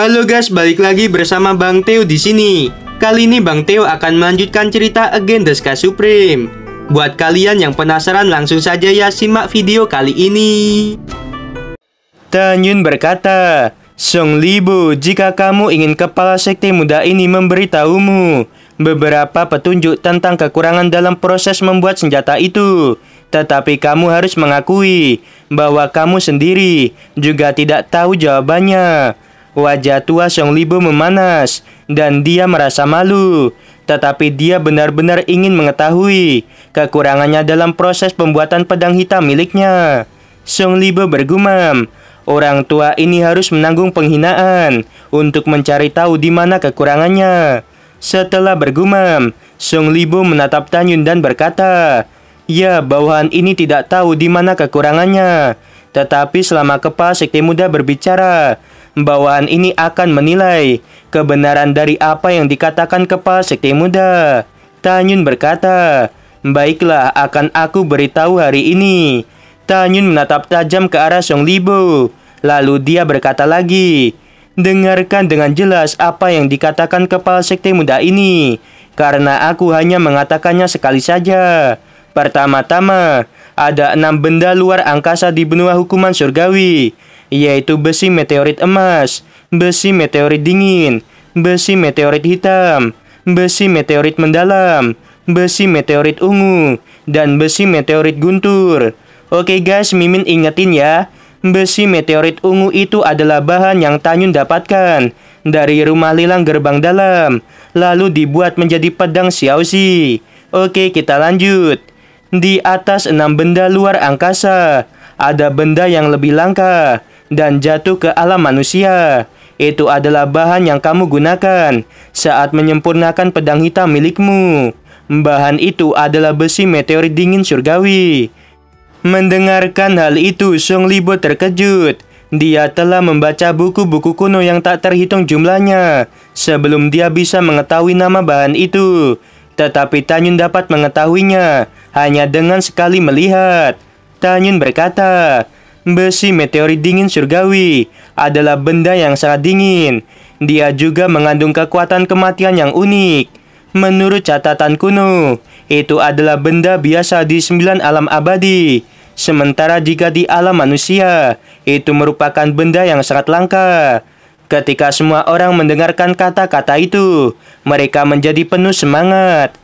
Halo guys, balik lagi bersama Bang Teo di sini. Kali ini Bang Teo akan melanjutkan cerita Again the Sky Supreme. Buat kalian yang penasaran langsung saja ya simak video kali ini. Tan Yun berkata, Song Libu, jika kamu ingin kepala sekte muda ini memberitahumu beberapa petunjuk tentang kekurangan dalam proses membuat senjata itu, tetapi kamu harus mengakui bahwa kamu sendiri juga tidak tahu jawabannya. Wajah tua Song Libo memanas dan dia merasa malu. Tetapi dia benar-benar ingin mengetahui kekurangannya dalam proses pembuatan pedang hitam miliknya. Song Libo bergumam, orang tua ini harus menanggung penghinaan untuk mencari tahu di mana kekurangannya. Setelah bergumam, Song Libo menatap Tanyun dan berkata, Ya, bawahan ini tidak tahu di mana kekurangannya. Tetapi selama Kepa Sekte Muda berbicara, bawaan ini akan menilai kebenaran dari apa yang dikatakan kepala sekte muda. Tanyun berkata, Baiklah, akan aku beritahu hari ini. Tanyun menatap tajam ke arah Song Libo. Lalu dia berkata lagi, Dengarkan dengan jelas apa yang dikatakan kepala sekte muda ini, karena aku hanya mengatakannya sekali saja. Pertama-tama, ada enam benda luar angkasa di benua hukuman surgawi yaitu besi meteorit emas, besi meteorit dingin, besi meteorit hitam, besi meteorit mendalam, besi meteorit ungu, dan besi meteorit guntur. Oke guys, Mimin ingetin ya, besi meteorit ungu itu adalah bahan yang Tanyun dapatkan dari rumah lilang gerbang dalam, lalu dibuat menjadi pedang Xiaoxi. Oke, kita lanjut. Di atas enam benda luar angkasa, ada benda yang lebih langka, dan jatuh ke alam manusia. Itu adalah bahan yang kamu gunakan saat menyempurnakan pedang hitam milikmu. Bahan itu adalah besi meteor dingin surgawi. Mendengarkan hal itu, Song Libo terkejut. Dia telah membaca buku-buku kuno yang tak terhitung jumlahnya sebelum dia bisa mengetahui nama bahan itu. Tetapi Tanyun dapat mengetahuinya hanya dengan sekali melihat. Tanyun berkata, Besi meteorit dingin surgawi adalah benda yang sangat dingin. Dia juga mengandung kekuatan kematian yang unik. Menurut catatan kuno, itu adalah benda biasa di sembilan alam abadi. Sementara jika di alam manusia, itu merupakan benda yang sangat langka. Ketika semua orang mendengarkan kata-kata itu, mereka menjadi penuh semangat.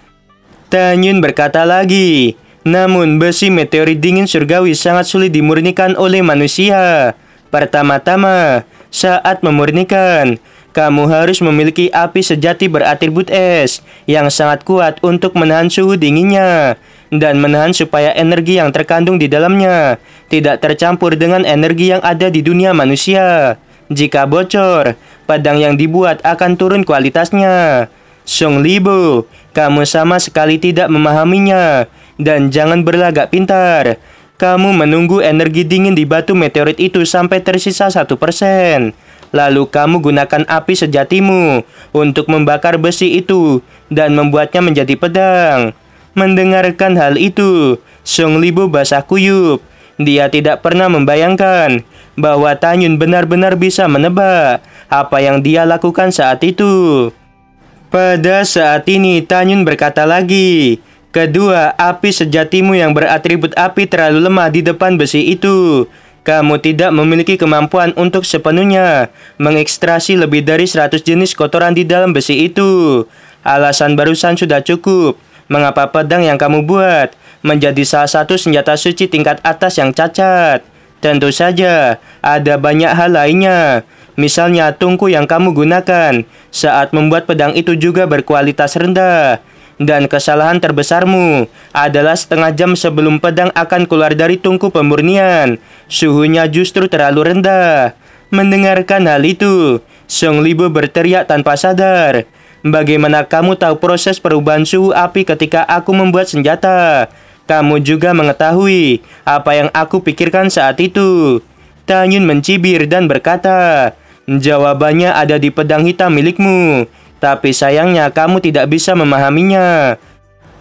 Tanyun berkata lagi, namun besi meteorit dingin surgawi sangat sulit dimurnikan oleh manusia. Pertama-tama, saat memurnikan, kamu harus memiliki api sejati beratribut es yang sangat kuat untuk menahan suhu dinginnya dan menahan supaya energi yang terkandung di dalamnya tidak tercampur dengan energi yang ada di dunia manusia. Jika bocor, padang yang dibuat akan turun kualitasnya. Sung Libu, kamu sama sekali tidak memahaminya dan jangan berlagak pintar. Kamu menunggu energi dingin di batu meteorit itu sampai tersisa satu persen. Lalu kamu gunakan api sejatimu untuk membakar besi itu dan membuatnya menjadi pedang. Mendengarkan hal itu, Song Libo basah kuyup. Dia tidak pernah membayangkan bahwa Tanyun benar-benar bisa menebak apa yang dia lakukan saat itu. Pada saat ini Tanyun berkata lagi, Kedua, api sejatimu yang beratribut api terlalu lemah di depan besi itu. Kamu tidak memiliki kemampuan untuk sepenuhnya mengekstrasi lebih dari 100 jenis kotoran di dalam besi itu. Alasan barusan sudah cukup. Mengapa pedang yang kamu buat menjadi salah satu senjata suci tingkat atas yang cacat? Tentu saja, ada banyak hal lainnya. Misalnya tungku yang kamu gunakan saat membuat pedang itu juga berkualitas rendah dan kesalahan terbesarmu adalah setengah jam sebelum pedang akan keluar dari tungku pemurnian. Suhunya justru terlalu rendah. Mendengarkan hal itu, Song Libo berteriak tanpa sadar. Bagaimana kamu tahu proses perubahan suhu api ketika aku membuat senjata? Kamu juga mengetahui apa yang aku pikirkan saat itu. Tanyun mencibir dan berkata, Jawabannya ada di pedang hitam milikmu tapi sayangnya kamu tidak bisa memahaminya.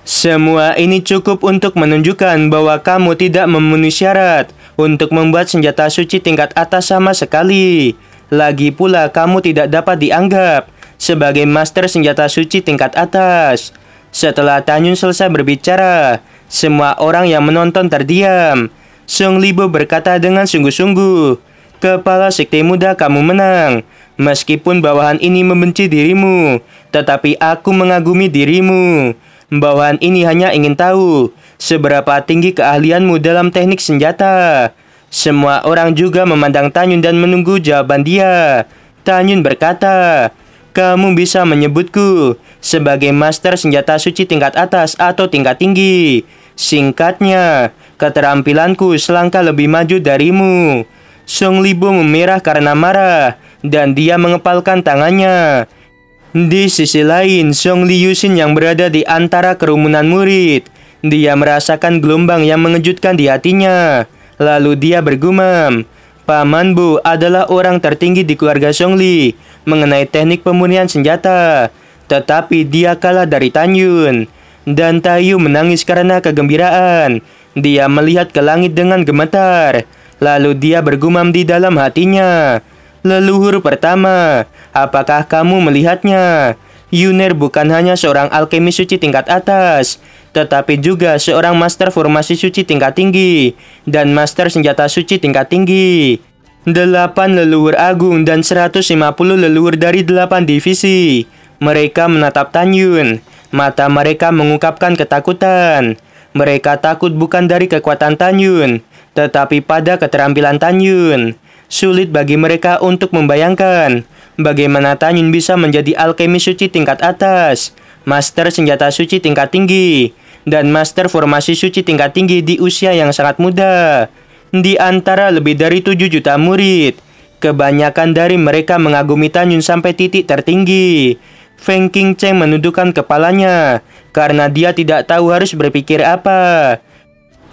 Semua ini cukup untuk menunjukkan bahwa kamu tidak memenuhi syarat untuk membuat senjata suci tingkat atas sama sekali. Lagi pula kamu tidak dapat dianggap sebagai master senjata suci tingkat atas. Setelah Tanyun selesai berbicara, semua orang yang menonton terdiam. Sung Libo berkata dengan sungguh-sungguh, Kepala Sekte Muda kamu menang. Meskipun bawahan ini membenci dirimu, tetapi aku mengagumi dirimu. Bawahan ini hanya ingin tahu seberapa tinggi keahlianmu dalam teknik senjata. Semua orang juga memandang Tanyun dan menunggu jawaban dia. Tanyun berkata, "Kamu bisa menyebutku sebagai master senjata suci tingkat atas atau tingkat tinggi. Singkatnya, keterampilanku selangkah lebih maju darimu." Song Libo memerah karena marah dan dia mengepalkan tangannya. Di sisi lain, Song Liusin yang berada di antara kerumunan murid. Dia merasakan gelombang yang mengejutkan di hatinya. Lalu dia bergumam, Paman Bu adalah orang tertinggi di keluarga Song Li mengenai teknik pemurnian senjata. Tetapi dia kalah dari Tan Yun. Dan Tayu menangis karena kegembiraan. Dia melihat ke langit dengan gemetar. Lalu dia bergumam di dalam hatinya leluhur pertama. Apakah kamu melihatnya? Yuner bukan hanya seorang alkemis suci tingkat atas, tetapi juga seorang master formasi suci tingkat tinggi dan master senjata suci tingkat tinggi. 8 leluhur agung dan 150 leluhur dari 8 divisi. Mereka menatap Tanyun. Mata mereka mengungkapkan ketakutan. Mereka takut bukan dari kekuatan Tanyun, tetapi pada keterampilan Tanyun. Sulit bagi mereka untuk membayangkan bagaimana Tanyun bisa menjadi alkemis suci tingkat atas, master senjata suci tingkat tinggi, dan master formasi suci tingkat tinggi di usia yang sangat muda. Di antara lebih dari 7 juta murid, kebanyakan dari mereka mengagumi Tanyun sampai titik tertinggi. Feng Qingcheng menundukkan kepalanya karena dia tidak tahu harus berpikir apa.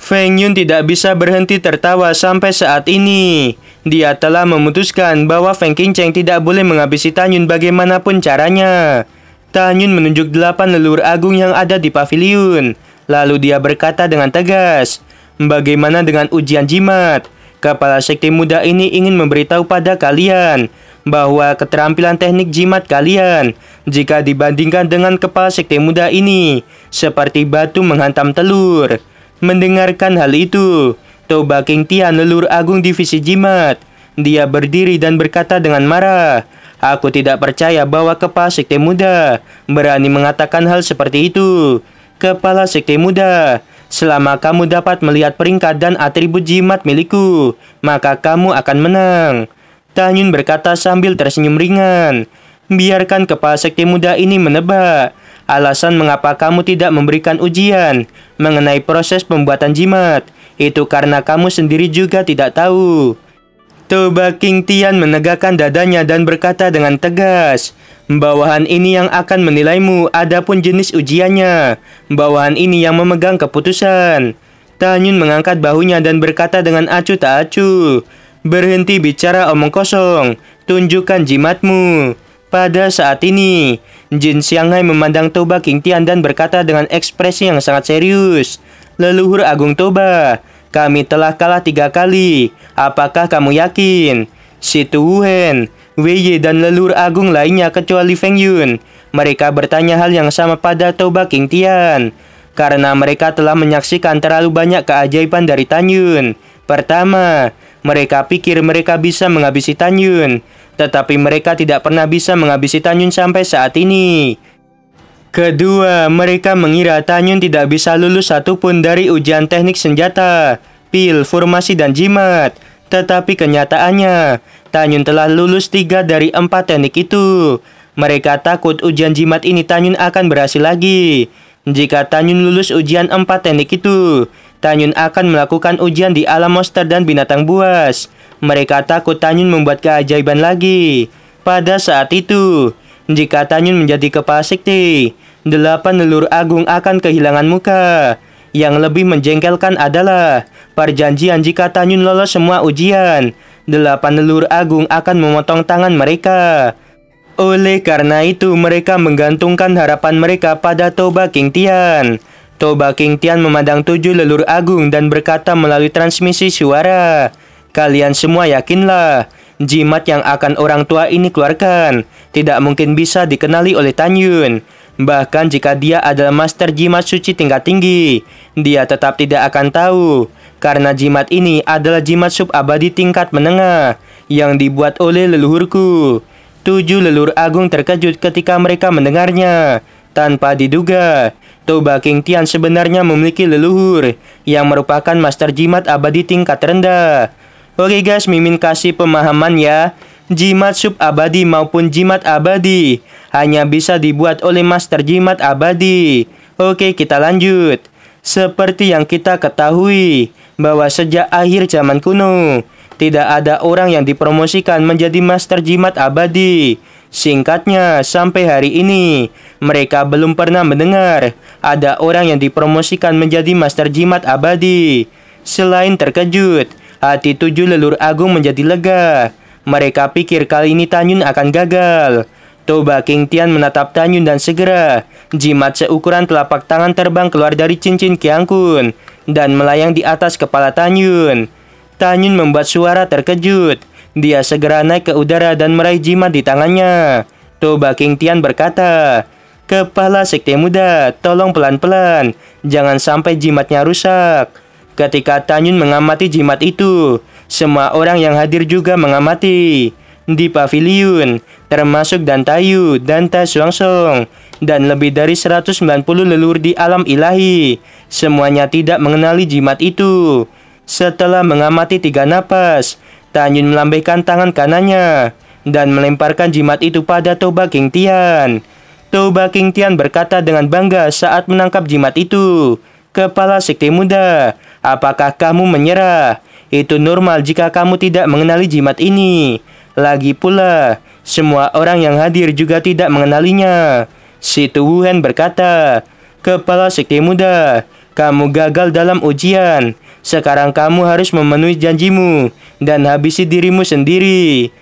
Feng Yun tidak bisa berhenti tertawa sampai saat ini. Dia telah memutuskan bahwa Feng Qingcheng tidak boleh menghabisi Tan Yun bagaimanapun caranya. Tan Yun menunjuk delapan leluhur agung yang ada di pavilion. Lalu dia berkata dengan tegas, Bagaimana dengan ujian jimat? Kepala sekte muda ini ingin memberitahu pada kalian bahwa keterampilan teknik jimat kalian jika dibandingkan dengan kepala sekte muda ini seperti batu menghantam telur mendengarkan hal itu. Toba King Tian leluhur agung divisi jimat. Dia berdiri dan berkata dengan marah, Aku tidak percaya bahwa kepala sekte muda berani mengatakan hal seperti itu. Kepala sekte muda, selama kamu dapat melihat peringkat dan atribut jimat milikku, maka kamu akan menang. Tanyun berkata sambil tersenyum ringan, Biarkan kepala sekte muda ini menebak alasan mengapa kamu tidak memberikan ujian mengenai proses pembuatan jimat. Itu karena kamu sendiri juga tidak tahu. Toba King Tian menegakkan dadanya dan berkata dengan tegas, Bawahan ini yang akan menilaimu, adapun jenis ujiannya. Bawahan ini yang memegang keputusan. Tanyun mengangkat bahunya dan berkata dengan acuh tak acuh, Berhenti bicara omong kosong, tunjukkan jimatmu. Pada saat ini, Jin Xianghai memandang Toba King Tian dan berkata dengan ekspresi yang sangat serius. Leluhur Agung Toba, kami telah kalah tiga kali. Apakah kamu yakin? Situ Wuhen, Wei dan leluhur agung lainnya kecuali Feng Yun. Mereka bertanya hal yang sama pada Toba King Tian. Karena mereka telah menyaksikan terlalu banyak keajaiban dari Tan Yun. Pertama, mereka pikir mereka bisa menghabisi Tan Yun tetapi mereka tidak pernah bisa menghabisi Tanyun sampai saat ini. Kedua, mereka mengira Tanyun tidak bisa lulus satupun dari ujian teknik senjata, pil, formasi, dan jimat. Tetapi kenyataannya, Tanyun telah lulus tiga dari empat teknik itu. Mereka takut ujian jimat ini Tanyun akan berhasil lagi. Jika Tanyun lulus ujian empat teknik itu, Tanyun akan melakukan ujian di alam monster dan binatang buas. Mereka takut Tanyun membuat keajaiban lagi. Pada saat itu, jika Tanyun menjadi kepala sekte, delapan leluhur agung akan kehilangan muka. Yang lebih menjengkelkan adalah perjanjian jika Tanyun lolos semua ujian, delapan leluhur agung akan memotong tangan mereka. Oleh karena itu, mereka menggantungkan harapan mereka pada Toba King Tian. Toba King Tian memandang tujuh leluhur agung dan berkata melalui transmisi suara, Kalian semua yakinlah, jimat yang akan orang tua ini keluarkan tidak mungkin bisa dikenali oleh Tan Yun. Bahkan jika dia adalah master jimat suci tingkat tinggi, dia tetap tidak akan tahu karena jimat ini adalah jimat sub abadi tingkat menengah yang dibuat oleh leluhurku. Tujuh leluhur agung terkejut ketika mereka mendengarnya. Tanpa diduga, Toba King Tian sebenarnya memiliki leluhur yang merupakan master jimat abadi tingkat rendah. Oke guys, Mimin kasih pemahaman ya. Jimat sub abadi maupun jimat abadi hanya bisa dibuat oleh master jimat abadi. Oke, kita lanjut. Seperti yang kita ketahui bahwa sejak akhir zaman kuno, tidak ada orang yang dipromosikan menjadi master jimat abadi. Singkatnya, sampai hari ini, mereka belum pernah mendengar ada orang yang dipromosikan menjadi master jimat abadi. Selain terkejut, Hati tujuh lelur agung menjadi lega. Mereka pikir kali ini Tanyun akan gagal. Toba King Tian menatap Tanyun dan segera jimat seukuran telapak tangan terbang keluar dari cincin Kiang Kun dan melayang di atas kepala Tanyun. Tanyun membuat suara terkejut. Dia segera naik ke udara dan meraih jimat di tangannya. Toba King Tian berkata, Kepala Sekte Muda, tolong pelan-pelan, jangan sampai jimatnya rusak. Ketika Tanyun mengamati jimat itu, semua orang yang hadir juga mengamati. Di pavilion, termasuk dan Tayu dan Tasuangsong, dan lebih dari 190 leluhur di alam ilahi, semuanya tidak mengenali jimat itu. Setelah mengamati tiga napas, Tanyun melambaikan tangan kanannya dan melemparkan jimat itu pada Toba King Tian. Toba King Tian berkata dengan bangga saat menangkap jimat itu. Kepala Sekte Muda, Apakah kamu menyerah? Itu normal jika kamu tidak mengenali jimat ini. Lagi pula, semua orang yang hadir juga tidak mengenalinya. Si Tuhan berkata, Kepala Sekte Muda, kamu gagal dalam ujian. Sekarang kamu harus memenuhi janjimu dan habisi dirimu sendiri.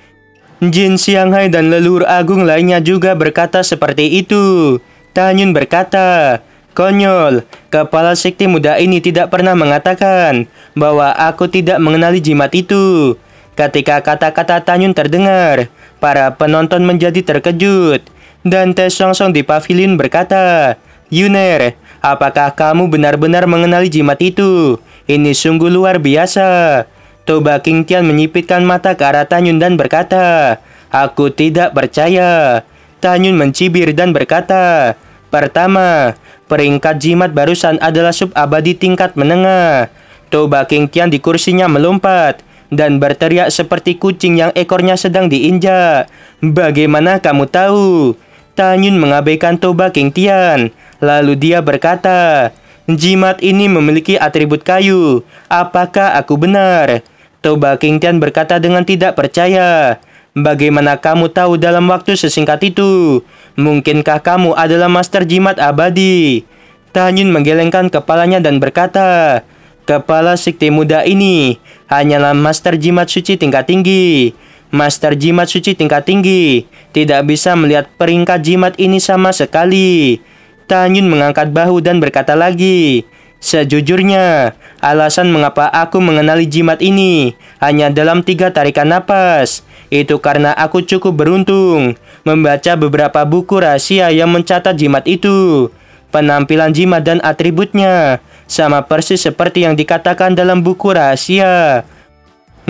Jin Xianghai dan leluhur agung lainnya juga berkata seperti itu. Tanyun berkata, Konyol, kepala sekte muda ini tidak pernah mengatakan bahwa aku tidak mengenali jimat itu. Ketika kata-kata Tanyun terdengar, para penonton menjadi terkejut. Dan Song Song di pavilion berkata, Yuner, apakah kamu benar-benar mengenali jimat itu? Ini sungguh luar biasa. Toba King Tian menyipitkan mata ke arah Tanyun dan berkata, Aku tidak percaya. Tanyun mencibir dan berkata, Pertama, peringkat jimat barusan adalah sub abadi tingkat menengah. Toba King Tian di kursinya melompat dan berteriak seperti kucing yang ekornya sedang diinjak. Bagaimana kamu tahu? Tanyun mengabaikan Toba King Tian. Lalu dia berkata, Jimat ini memiliki atribut kayu. Apakah aku benar? Toba King Tian berkata dengan tidak percaya. Bagaimana kamu tahu dalam waktu sesingkat itu? Mungkinkah kamu adalah master jimat abadi? Tanyun menggelengkan kepalanya dan berkata, Kepala Sikti Muda ini hanyalah master jimat suci tingkat tinggi. Master jimat suci tingkat tinggi tidak bisa melihat peringkat jimat ini sama sekali. Tanyun mengangkat bahu dan berkata lagi, Sejujurnya, alasan mengapa aku mengenali jimat ini hanya dalam tiga tarikan napas. Itu karena aku cukup beruntung membaca beberapa buku rahasia yang mencatat jimat itu. Penampilan jimat dan atributnya sama persis seperti yang dikatakan dalam buku rahasia.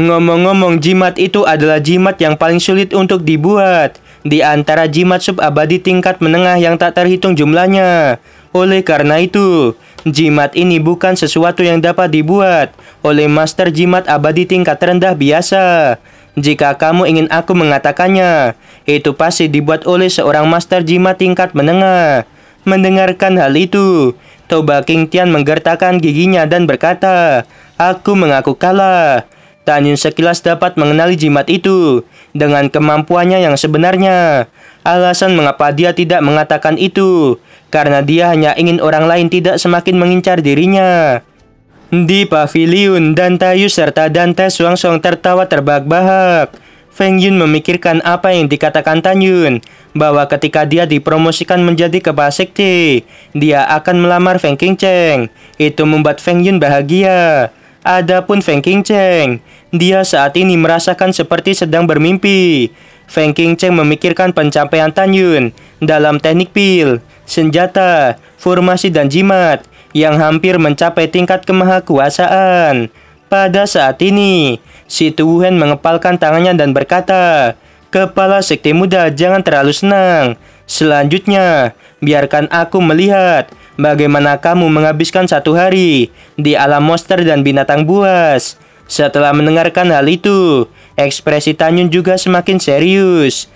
Ngomong-ngomong, jimat itu adalah jimat yang paling sulit untuk dibuat di antara jimat subabadi tingkat menengah yang tak terhitung jumlahnya. Oleh karena itu, jimat ini bukan sesuatu yang dapat dibuat oleh master jimat abadi tingkat rendah biasa. Jika kamu ingin aku mengatakannya, itu pasti dibuat oleh seorang master jimat tingkat menengah. Mendengarkan hal itu, Toba King Tian menggertakkan giginya dan berkata, Aku mengaku kalah. Yun sekilas dapat mengenali jimat itu dengan kemampuannya yang sebenarnya. Alasan mengapa dia tidak mengatakan itu, karena dia hanya ingin orang lain tidak semakin mengincar dirinya. Di pavilion, Dan Tayu serta Dante Song tertawa terbahak-bahak. Feng Yun memikirkan apa yang dikatakan Tan Yun, bahwa ketika dia dipromosikan menjadi kepala sekte, dia akan melamar Feng King Cheng. Itu membuat Feng Yun bahagia. Adapun Feng King Cheng, dia saat ini merasakan seperti sedang bermimpi. Feng King Cheng memikirkan pencapaian Tan Yun dalam teknik pil, senjata, formasi dan jimat yang hampir mencapai tingkat kemahakuasaan. Pada saat ini, si Tuhan mengepalkan tangannya dan berkata, Kepala Sekte Muda jangan terlalu senang. Selanjutnya, biarkan aku melihat bagaimana kamu menghabiskan satu hari di alam monster dan binatang buas. Setelah mendengarkan hal itu, ekspresi Tanyun juga semakin serius.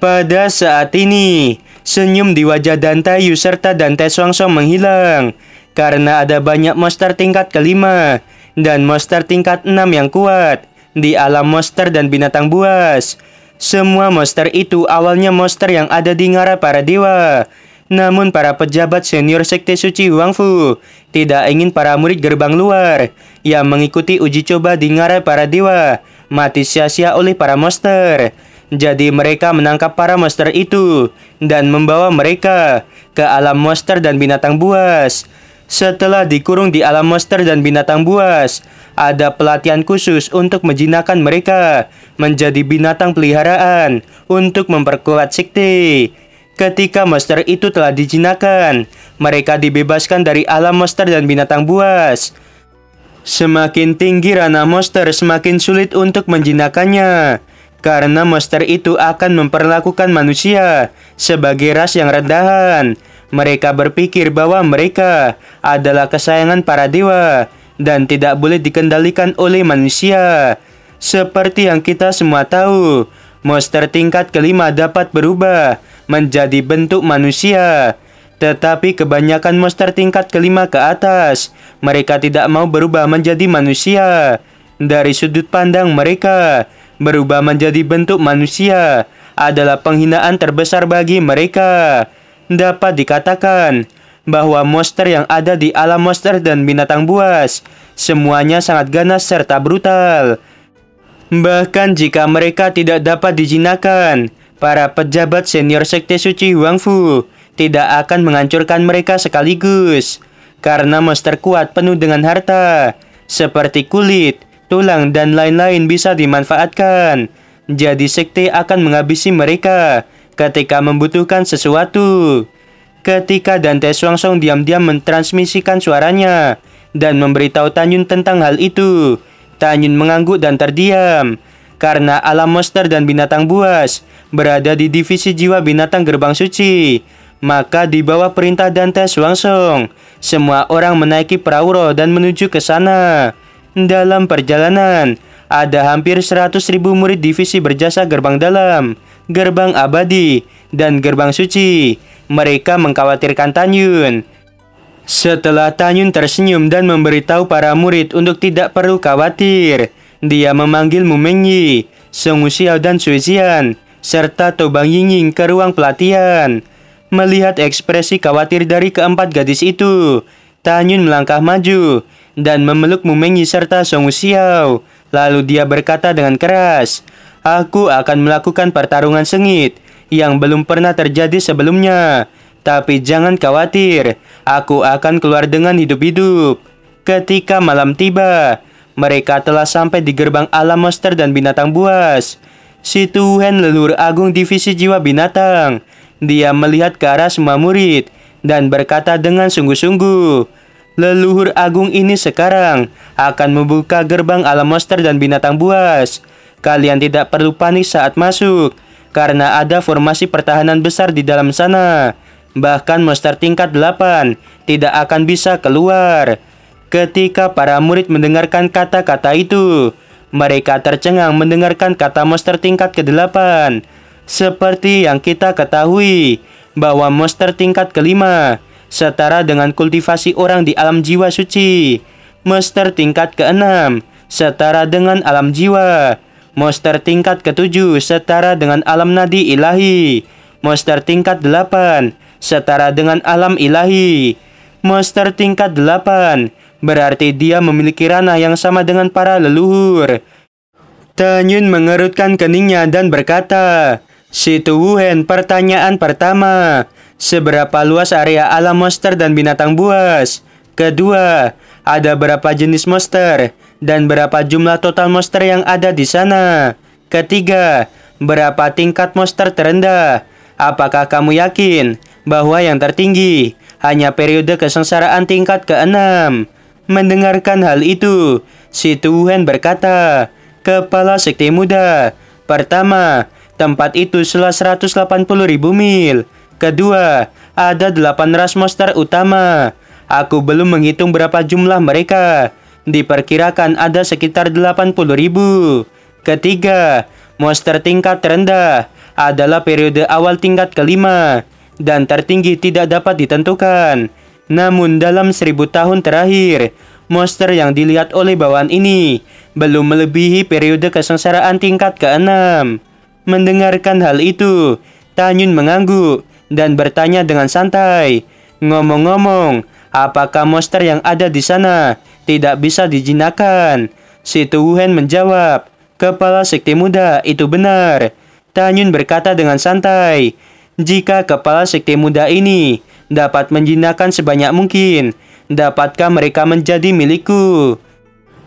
Pada saat ini, Senyum di wajah Dante Yu serta Dante Suangsong menghilang karena ada banyak monster tingkat kelima dan monster tingkat enam yang kuat di alam monster dan binatang buas. Semua monster itu awalnya monster yang ada di ngara para dewa. Namun para pejabat senior sekte suci Wangfu tidak ingin para murid gerbang luar yang mengikuti uji coba di ngara para dewa mati sia-sia oleh para monster. Jadi mereka menangkap para monster itu dan membawa mereka ke alam monster dan binatang buas. Setelah dikurung di alam monster dan binatang buas, ada pelatihan khusus untuk menjinakkan mereka menjadi binatang peliharaan untuk memperkuat sikti. Ketika monster itu telah dijinakkan, mereka dibebaskan dari alam monster dan binatang buas. Semakin tinggi ranah monster, semakin sulit untuk menjinakannya karena monster itu akan memperlakukan manusia sebagai ras yang rendahan. Mereka berpikir bahwa mereka adalah kesayangan para dewa dan tidak boleh dikendalikan oleh manusia. Seperti yang kita semua tahu, monster tingkat kelima dapat berubah menjadi bentuk manusia. Tetapi kebanyakan monster tingkat kelima ke atas, mereka tidak mau berubah menjadi manusia. Dari sudut pandang mereka, berubah menjadi bentuk manusia adalah penghinaan terbesar bagi mereka. Dapat dikatakan bahwa monster yang ada di alam monster dan binatang buas semuanya sangat ganas serta brutal. Bahkan jika mereka tidak dapat dijinakan, para pejabat senior sekte suci Huangfu tidak akan menghancurkan mereka sekaligus. Karena monster kuat penuh dengan harta, seperti kulit, tulang, dan lain-lain bisa dimanfaatkan. Jadi sekte akan menghabisi mereka ketika membutuhkan sesuatu. Ketika Dante Suangsong diam-diam mentransmisikan suaranya dan memberitahu Tanyun tentang hal itu, Tanyun mengangguk dan terdiam karena alam monster dan binatang buas berada di divisi jiwa binatang gerbang suci. Maka di bawah perintah Dante Suangsong, semua orang menaiki perahu dan menuju ke sana dalam perjalanan. Ada hampir 100.000 murid divisi berjasa gerbang dalam, gerbang abadi, dan gerbang suci. Mereka mengkhawatirkan Tanyun. Setelah Tanyun tersenyum dan memberitahu para murid untuk tidak perlu khawatir, dia memanggil Mumengyi, Song Wuxiao dan Suizian, serta Tobang Yingying ke ruang pelatihan. Melihat ekspresi khawatir dari keempat gadis itu, Tanyun melangkah maju dan memeluk Mumengi serta Song Xiao. Lalu dia berkata dengan keras, Aku akan melakukan pertarungan sengit yang belum pernah terjadi sebelumnya. Tapi jangan khawatir, aku akan keluar dengan hidup-hidup. Ketika malam tiba, mereka telah sampai di gerbang alam monster dan binatang buas. Si Tuhan leluhur agung divisi jiwa binatang. Dia melihat ke arah semua murid dan berkata dengan sungguh-sungguh, Leluhur agung ini sekarang akan membuka gerbang alam monster dan binatang buas. Kalian tidak perlu panik saat masuk, karena ada formasi pertahanan besar di dalam sana. Bahkan monster tingkat 8 tidak akan bisa keluar. Ketika para murid mendengarkan kata-kata itu, mereka tercengang mendengarkan kata monster tingkat ke-8. Seperti yang kita ketahui, bahwa monster tingkat kelima setara dengan kultivasi orang di alam jiwa suci. master tingkat keenam setara dengan alam jiwa. master tingkat ketujuh setara dengan alam nadi ilahi. master tingkat delapan setara dengan alam ilahi. master tingkat delapan berarti dia memiliki ranah yang sama dengan para leluhur. Tanyun mengerutkan keningnya dan berkata, Situ Wuhen pertanyaan pertama, Seberapa luas area alam monster dan binatang buas? Kedua, ada berapa jenis monster dan berapa jumlah total monster yang ada di sana? Ketiga, berapa tingkat monster terendah? Apakah kamu yakin bahwa yang tertinggi hanya periode kesengsaraan tingkat keenam? Mendengarkan hal itu, si Tuhan berkata, Kepala Sekte Muda, pertama, tempat itu seluas 180.000 mil. Kedua, ada delapan ras monster utama. Aku belum menghitung berapa jumlah mereka. Diperkirakan ada sekitar 80 ribu. Ketiga, monster tingkat terendah adalah periode awal tingkat kelima dan tertinggi tidak dapat ditentukan. Namun dalam seribu tahun terakhir, monster yang dilihat oleh bawaan ini belum melebihi periode kesengsaraan tingkat keenam. Mendengarkan hal itu, Tanyun mengangguk dan bertanya dengan santai. Ngomong-ngomong, apakah monster yang ada di sana tidak bisa dijinakan? Si Tuhan menjawab, kepala sekte muda itu benar. Tanyun berkata dengan santai, jika kepala sekte muda ini dapat menjinakan sebanyak mungkin, dapatkah mereka menjadi milikku?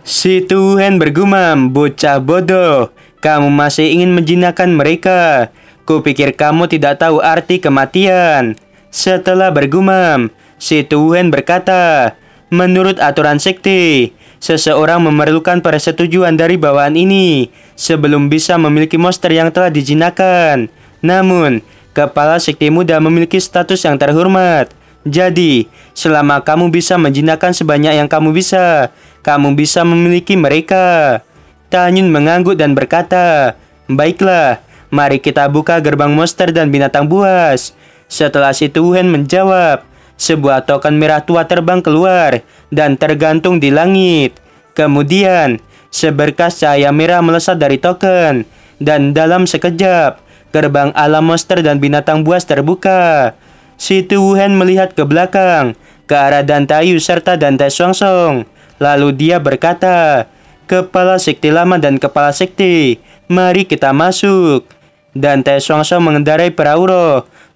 Si Tuhan bergumam, bocah bodoh, kamu masih ingin menjinakkan mereka. Kupikir kamu tidak tahu arti kematian. Setelah bergumam, si Tuhan berkata, Menurut aturan sekte, seseorang memerlukan persetujuan dari bawaan ini sebelum bisa memiliki monster yang telah dijinakan. Namun, kepala sekte muda memiliki status yang terhormat. Jadi, selama kamu bisa menjinakkan sebanyak yang kamu bisa, kamu bisa memiliki mereka. Tanyun mengangguk dan berkata, Baiklah, Mari kita buka gerbang monster dan binatang buas. Setelah si Tuhan menjawab, sebuah token merah tua terbang keluar dan tergantung di langit. Kemudian, seberkas cahaya merah melesat dari token dan dalam sekejap, gerbang alam monster dan binatang buas terbuka. Si Tuhan melihat ke belakang, ke arah Dantayu serta Dantai Suangsong. Lalu dia berkata, Kepala Sekti Lama dan Kepala Sekti, mari kita masuk dan Tai Song mengendarai perahu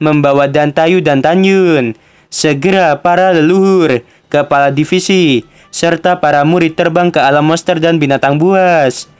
membawa Dan Tayu dan Yun. Segera para leluhur, kepala divisi, serta para murid terbang ke alam monster dan binatang buas.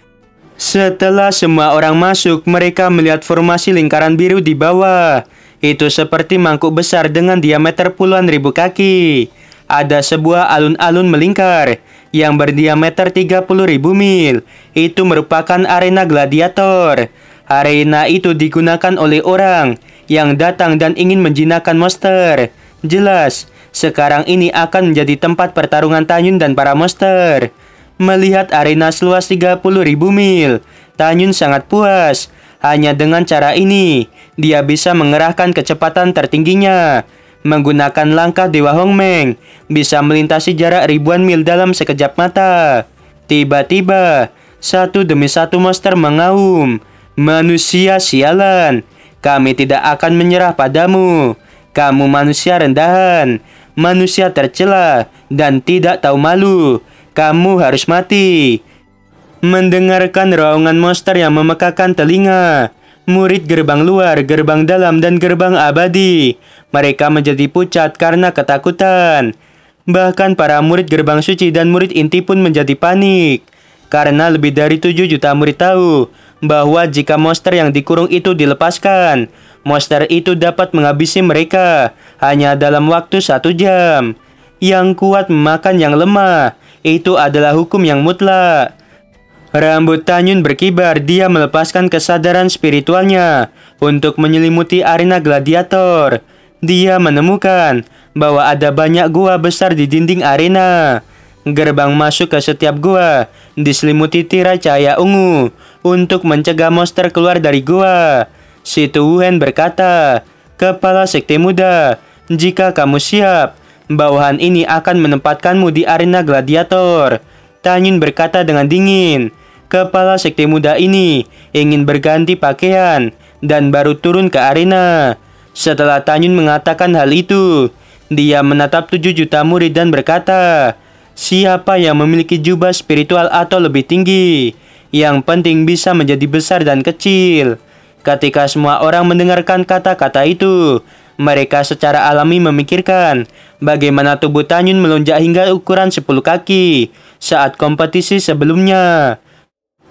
Setelah semua orang masuk, mereka melihat formasi lingkaran biru di bawah. Itu seperti mangkuk besar dengan diameter puluhan ribu kaki. Ada sebuah alun-alun melingkar yang berdiameter 30 ribu mil. Itu merupakan arena gladiator. Arena itu digunakan oleh orang yang datang dan ingin menjinakkan monster. Jelas, sekarang ini akan menjadi tempat pertarungan Tanyun dan para monster. Melihat arena seluas ribu mil, Tanyun sangat puas. Hanya dengan cara ini, dia bisa mengerahkan kecepatan tertingginya. Menggunakan langkah Dewa Hong Meng, bisa melintasi jarak ribuan mil dalam sekejap mata. Tiba-tiba, satu demi satu monster mengaum. Manusia sialan, kami tidak akan menyerah padamu. Kamu manusia rendahan, manusia tercela dan tidak tahu malu. Kamu harus mati. Mendengarkan raungan monster yang memekakan telinga, murid gerbang luar, gerbang dalam, dan gerbang abadi. Mereka menjadi pucat karena ketakutan. Bahkan para murid gerbang suci dan murid inti pun menjadi panik. Karena lebih dari 7 juta murid tahu bahwa jika monster yang dikurung itu dilepaskan, monster itu dapat menghabisi mereka hanya dalam waktu satu jam. Yang kuat memakan yang lemah, itu adalah hukum yang mutlak. Rambut Tanyun berkibar, dia melepaskan kesadaran spiritualnya untuk menyelimuti arena gladiator. Dia menemukan bahwa ada banyak gua besar di dinding arena. Gerbang masuk ke setiap gua diselimuti tirai cahaya ungu untuk mencegah monster keluar dari gua. Si Tuhan berkata, Kepala Sekte Muda, jika kamu siap, bawahan ini akan menempatkanmu di arena gladiator. Tanyun berkata dengan dingin, Kepala Sekte Muda ini ingin berganti pakaian dan baru turun ke arena. Setelah Tanyun mengatakan hal itu, dia menatap tujuh juta murid dan berkata, Siapa yang memiliki jubah spiritual atau lebih tinggi yang penting bisa menjadi besar dan kecil. Ketika semua orang mendengarkan kata-kata itu, mereka secara alami memikirkan bagaimana tubuh Tanyun melonjak hingga ukuran 10 kaki saat kompetisi sebelumnya.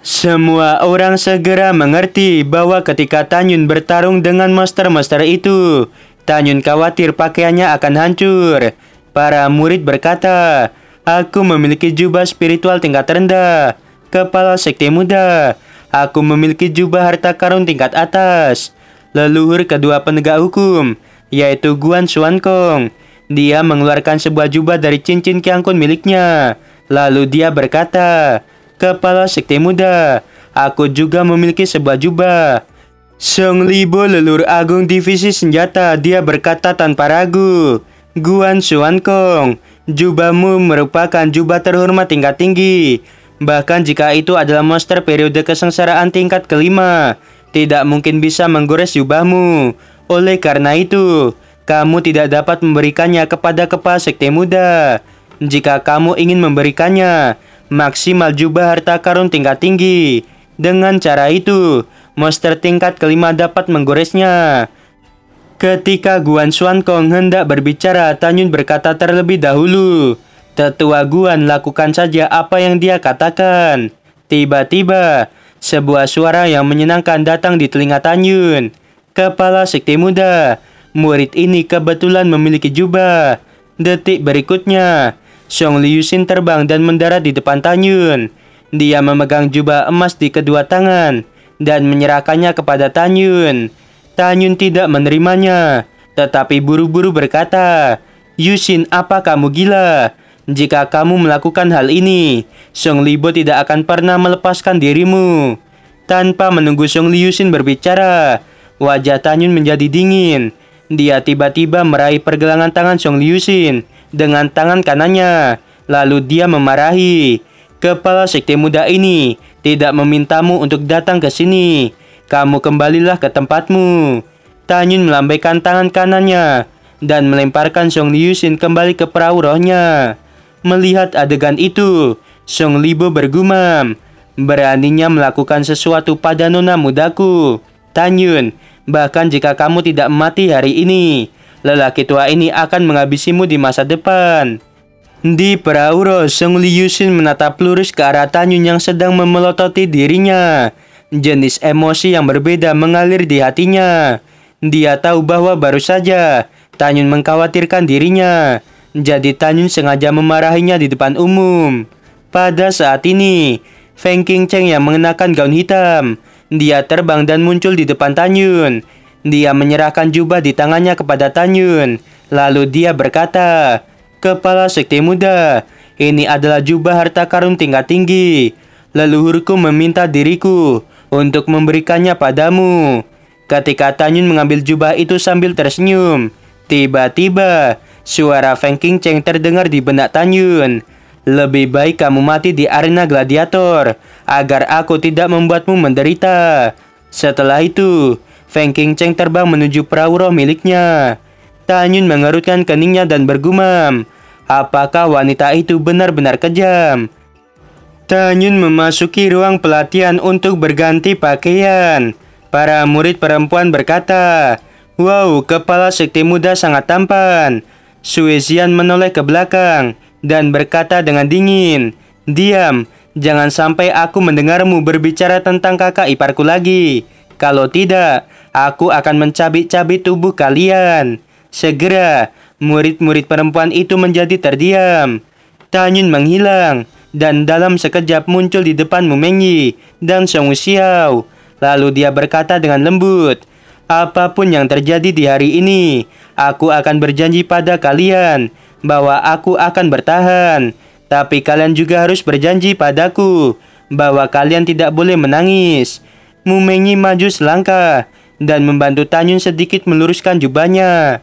Semua orang segera mengerti bahwa ketika Tanyun bertarung dengan monster-monster itu, Tanyun khawatir pakaiannya akan hancur. Para murid berkata, Aku memiliki jubah spiritual tingkat rendah. Kepala Sekte Muda. Aku memiliki jubah harta karun tingkat atas. Leluhur kedua penegak hukum, yaitu Guan Xuan Kong. Dia mengeluarkan sebuah jubah dari cincin kiangkun miliknya. Lalu dia berkata, Kepala Sekte Muda, aku juga memiliki sebuah jubah. Song Libo leluhur agung divisi senjata, dia berkata tanpa ragu. Guan Xuan Kong, jubahmu merupakan jubah terhormat tingkat tinggi bahkan jika itu adalah monster periode kesengsaraan tingkat kelima, tidak mungkin bisa menggores jubahmu. Oleh karena itu, kamu tidak dapat memberikannya kepada kepala sekte muda. Jika kamu ingin memberikannya, maksimal jubah harta karun tingkat tinggi. Dengan cara itu, monster tingkat kelima dapat menggoresnya. Ketika Guan Xuan Kong hendak berbicara, Tanyun berkata terlebih dahulu, Tetua Guan lakukan saja apa yang dia katakan. Tiba-tiba, sebuah suara yang menyenangkan datang di telinga Tanyun. Kepala sekte muda, murid ini kebetulan memiliki jubah. Detik berikutnya, Song Liu Xin terbang dan mendarat di depan Tanyun. Dia memegang jubah emas di kedua tangan dan menyerahkannya kepada Tanyun. Tanyun tidak menerimanya, tetapi buru-buru berkata, Yusin apa kamu gila? Jika kamu melakukan hal ini, Song Libo tidak akan pernah melepaskan dirimu. Tanpa menunggu Song Liusin berbicara, wajah Tanyun menjadi dingin. Dia tiba-tiba meraih pergelangan tangan Song Liusin dengan tangan kanannya, lalu dia memarahi. Kepala sekte muda ini tidak memintamu untuk datang ke sini. Kamu kembalilah ke tempatmu. Tanyun melambaikan tangan kanannya dan melemparkan Song Liusin kembali ke perahu rohnya. Melihat adegan itu, Song Libo bergumam. Beraninya melakukan sesuatu pada nona mudaku. Tanyun, bahkan jika kamu tidak mati hari ini, lelaki tua ini akan menghabisimu di masa depan. Di perahu Song Liyusin menatap lurus ke arah Tanyun yang sedang memelototi dirinya. Jenis emosi yang berbeda mengalir di hatinya. Dia tahu bahwa baru saja Tanyun mengkhawatirkan dirinya. Jadi Tanyun sengaja memarahinya di depan umum. Pada saat ini, Feng Cheng yang mengenakan gaun hitam. Dia terbang dan muncul di depan Tanyun. Dia menyerahkan jubah di tangannya kepada Tanyun. Lalu dia berkata, Kepala Sekte Muda, ini adalah jubah harta karun tingkat tinggi. Leluhurku meminta diriku untuk memberikannya padamu. Ketika Tanyun mengambil jubah itu sambil tersenyum, tiba-tiba Suara Feng Cheng terdengar di benak Tan Yun. Lebih baik kamu mati di arena gladiator, agar aku tidak membuatmu menderita. Setelah itu, Feng Cheng terbang menuju perahu roh miliknya. Tan Yun mengerutkan keningnya dan bergumam, apakah wanita itu benar-benar kejam? Tan Yun memasuki ruang pelatihan untuk berganti pakaian. Para murid perempuan berkata, Wow, kepala sekti muda sangat tampan. Suezian menoleh ke belakang dan berkata dengan dingin, Diam, jangan sampai aku mendengarmu berbicara tentang kakak iparku lagi. Kalau tidak, aku akan mencabik-cabik tubuh kalian. Segera, murid-murid perempuan itu menjadi terdiam. Tanyun menghilang, dan dalam sekejap muncul di depan Mumenyi dan Song Xiao. Lalu dia berkata dengan lembut, Apapun yang terjadi di hari ini, Aku akan berjanji pada kalian bahwa aku akan bertahan, tapi kalian juga harus berjanji padaku bahwa kalian tidak boleh menangis. Mumenyi maju selangkah dan membantu Tanyun sedikit meluruskan jubahnya.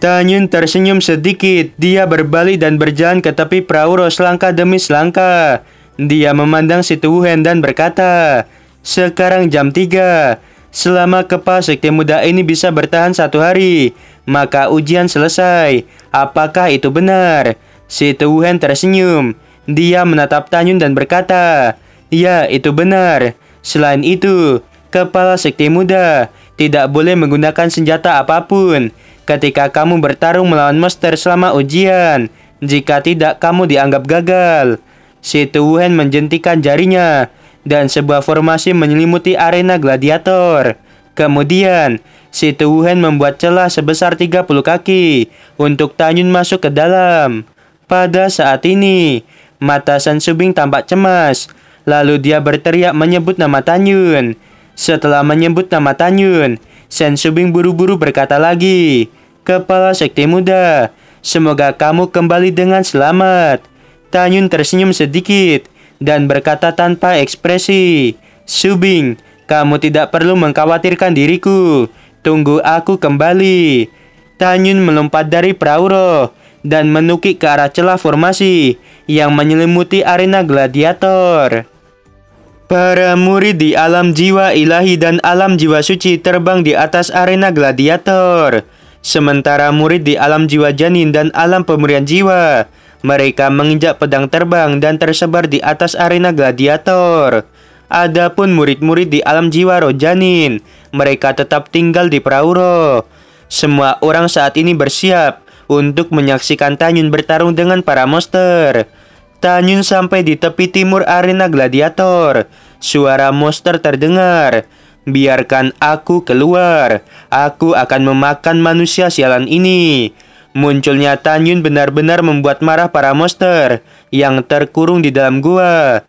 Tanyun tersenyum sedikit, dia berbalik dan berjalan ke tepi perahu selangkah demi selangkah. Dia memandang si Tuhen dan berkata, sekarang jam 3, Selama kepala sekte muda ini bisa bertahan satu hari, maka ujian selesai. Apakah itu benar? Si Tuhan tersenyum. Dia menatap Tanyun dan berkata, Ya, itu benar. Selain itu, kepala sekte muda tidak boleh menggunakan senjata apapun ketika kamu bertarung melawan monster selama ujian. Jika tidak, kamu dianggap gagal. Si Tuhan menjentikan jarinya dan sebuah formasi menyelimuti arena gladiator. Kemudian, si Tuhan membuat celah sebesar 30 kaki untuk Tanyun masuk ke dalam. Pada saat ini, mata Sansubing tampak cemas, lalu dia berteriak menyebut nama Tanyun. Setelah menyebut nama Tanyun, Sansubing buru-buru berkata lagi, Kepala Sekte Muda, semoga kamu kembali dengan selamat. Tanyun tersenyum sedikit, dan berkata tanpa ekspresi, Subing, kamu tidak perlu mengkhawatirkan diriku. Tunggu aku kembali. Tanyun melompat dari perahu roh dan menukik ke arah celah formasi yang menyelimuti arena gladiator. Para murid di alam jiwa ilahi dan alam jiwa suci terbang di atas arena gladiator. Sementara murid di alam jiwa janin dan alam pemberian jiwa mereka menginjak pedang terbang dan tersebar di atas arena gladiator. Adapun murid-murid di alam jiwa rojanin, mereka tetap tinggal di Prauro. Semua orang saat ini bersiap untuk menyaksikan Tanyun bertarung dengan para monster. Tanyun sampai di tepi timur arena gladiator. Suara monster terdengar. Biarkan aku keluar. Aku akan memakan manusia sialan ini. Munculnya Tan Yun benar-benar membuat marah para monster yang terkurung di dalam gua.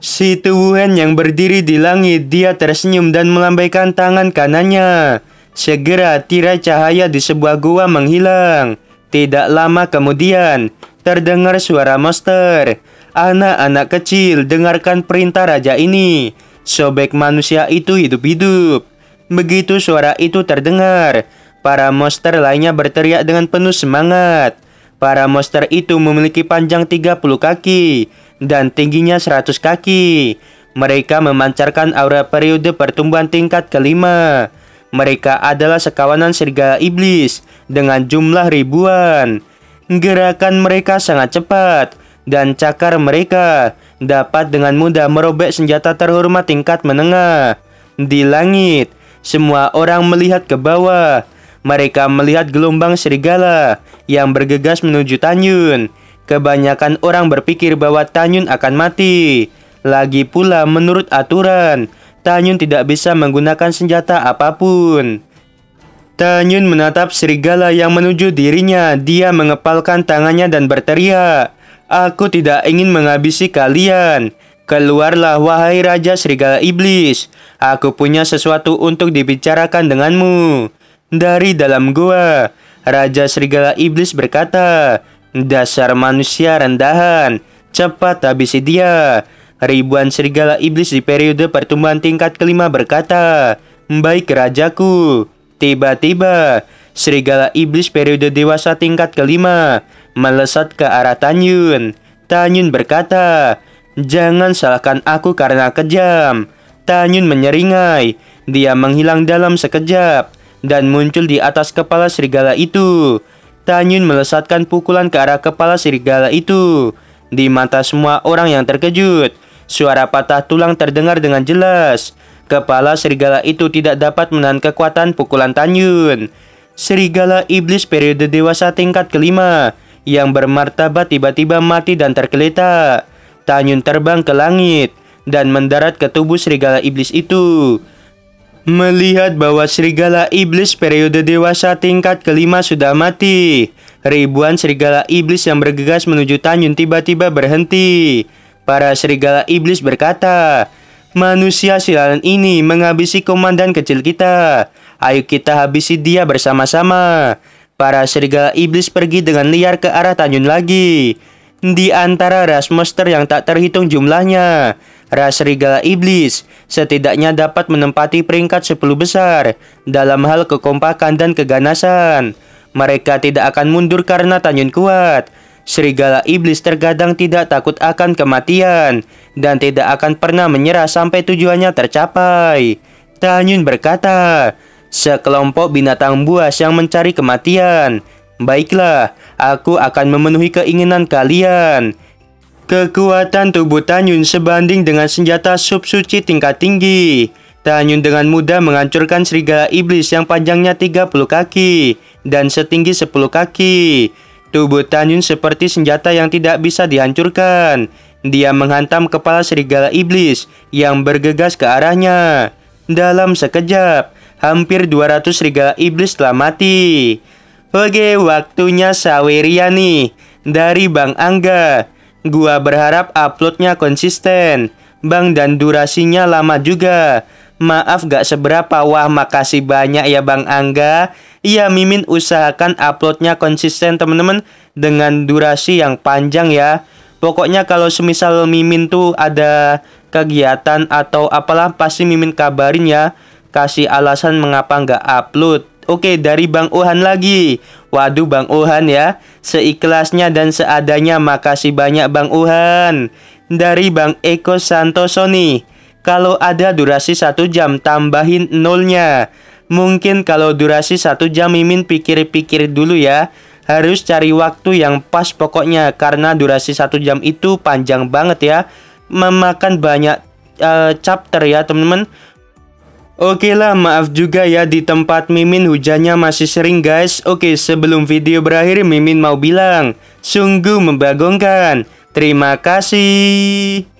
Si Tuhan yang berdiri di langit, dia tersenyum dan melambaikan tangan kanannya. Segera tirai cahaya di sebuah gua menghilang. Tidak lama kemudian, terdengar suara monster. Anak-anak kecil, dengarkan perintah raja ini. Sobek manusia itu hidup-hidup. Begitu suara itu terdengar, Para monster lainnya berteriak dengan penuh semangat. Para monster itu memiliki panjang 30 kaki dan tingginya 100 kaki. Mereka memancarkan aura periode pertumbuhan tingkat kelima. Mereka adalah sekawanan serigala iblis dengan jumlah ribuan. Gerakan mereka sangat cepat dan cakar mereka dapat dengan mudah merobek senjata terhormat tingkat menengah. Di langit, semua orang melihat ke bawah mereka melihat gelombang serigala yang bergegas menuju Tanyun. Kebanyakan orang berpikir bahwa Tanyun akan mati. Lagi pula menurut aturan, Tanyun tidak bisa menggunakan senjata apapun. Tanyun menatap serigala yang menuju dirinya. Dia mengepalkan tangannya dan berteriak, "Aku tidak ingin menghabisi kalian. Keluarlah wahai raja serigala iblis. Aku punya sesuatu untuk dibicarakan denganmu." dari dalam gua. Raja Serigala Iblis berkata, Dasar manusia rendahan, cepat habisi dia. Ribuan serigala iblis di periode pertumbuhan tingkat kelima berkata, Baik rajaku. Tiba-tiba, serigala iblis periode dewasa tingkat kelima melesat ke arah Tanyun. Tanyun berkata, Jangan salahkan aku karena kejam. Tanyun menyeringai. Dia menghilang dalam sekejap dan muncul di atas kepala serigala itu. Tanyun melesatkan pukulan ke arah kepala serigala itu. Di mata semua orang yang terkejut, suara patah tulang terdengar dengan jelas. Kepala serigala itu tidak dapat menahan kekuatan pukulan Tanyun. Serigala iblis periode dewasa tingkat kelima yang bermartabat tiba-tiba mati dan tergeletak. Tanyun terbang ke langit dan mendarat ke tubuh serigala iblis itu. Melihat bahwa serigala iblis periode dewasa tingkat kelima sudah mati, ribuan serigala iblis yang bergegas menuju Tanjung tiba-tiba berhenti. Para serigala iblis berkata, Manusia silalan ini menghabisi komandan kecil kita. Ayo kita habisi dia bersama-sama. Para serigala iblis pergi dengan liar ke arah Tanjung lagi. Di antara ras monster yang tak terhitung jumlahnya, ras Serigala Iblis setidaknya dapat menempati peringkat 10 besar dalam hal kekompakan dan keganasan. Mereka tidak akan mundur karena tanyun kuat. Serigala Iblis terkadang tidak takut akan kematian dan tidak akan pernah menyerah sampai tujuannya tercapai. Tanyun berkata, sekelompok binatang buas yang mencari kematian. Baiklah, aku akan memenuhi keinginan kalian. Kekuatan tubuh Tanyun sebanding dengan senjata sub-suci tingkat tinggi. Tanyun dengan mudah menghancurkan serigala iblis yang panjangnya 30 kaki dan setinggi 10 kaki. Tubuh Tanyun seperti senjata yang tidak bisa dihancurkan. Dia menghantam kepala serigala iblis yang bergegas ke arahnya. Dalam sekejap, hampir 200 serigala iblis telah mati. Oke, waktunya Saweria nih dari Bang Angga. Gua berharap uploadnya konsisten. Bang dan durasinya lama juga. Maaf gak seberapa. Wah, makasih banyak ya Bang Angga. Iya, Mimin usahakan uploadnya konsisten temen-temen dengan durasi yang panjang ya. Pokoknya kalau semisal Mimin tuh ada kegiatan atau apalah pasti Mimin kabarin ya. Kasih alasan mengapa gak upload. Oke, dari Bang Ohan lagi. Waduh Bang Ohan ya, seikhlasnya dan seadanya makasih banyak Bang Ohan. Dari Bang Eko Santoso nih. Kalau ada durasi satu jam tambahin nolnya. Mungkin kalau durasi satu jam Mimin pikir-pikir dulu ya Harus cari waktu yang pas pokoknya Karena durasi satu jam itu panjang banget ya Memakan banyak uh, chapter ya teman-teman Oke lah, maaf juga ya di tempat Mimin hujannya masih sering guys. Oke, sebelum video berakhir Mimin mau bilang, sungguh membagongkan. Terima kasih.